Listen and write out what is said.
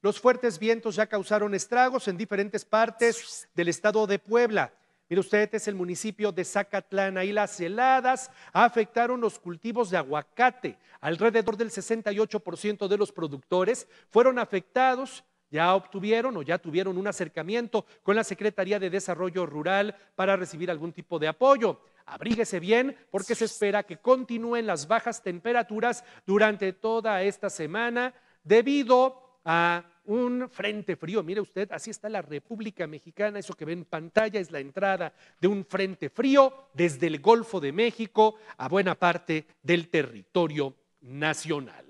Los fuertes vientos ya causaron estragos en diferentes partes del estado de Puebla. Mire usted, es el municipio de Zacatlán. Ahí las heladas afectaron los cultivos de aguacate. Alrededor del 68% de los productores fueron afectados. Ya obtuvieron o ya tuvieron un acercamiento con la Secretaría de Desarrollo Rural para recibir algún tipo de apoyo. Abríguese bien porque se espera que continúen las bajas temperaturas durante toda esta semana debido a un frente frío. Mire usted, así está la República Mexicana. Eso que ve en pantalla es la entrada de un frente frío desde el Golfo de México a buena parte del territorio nacional.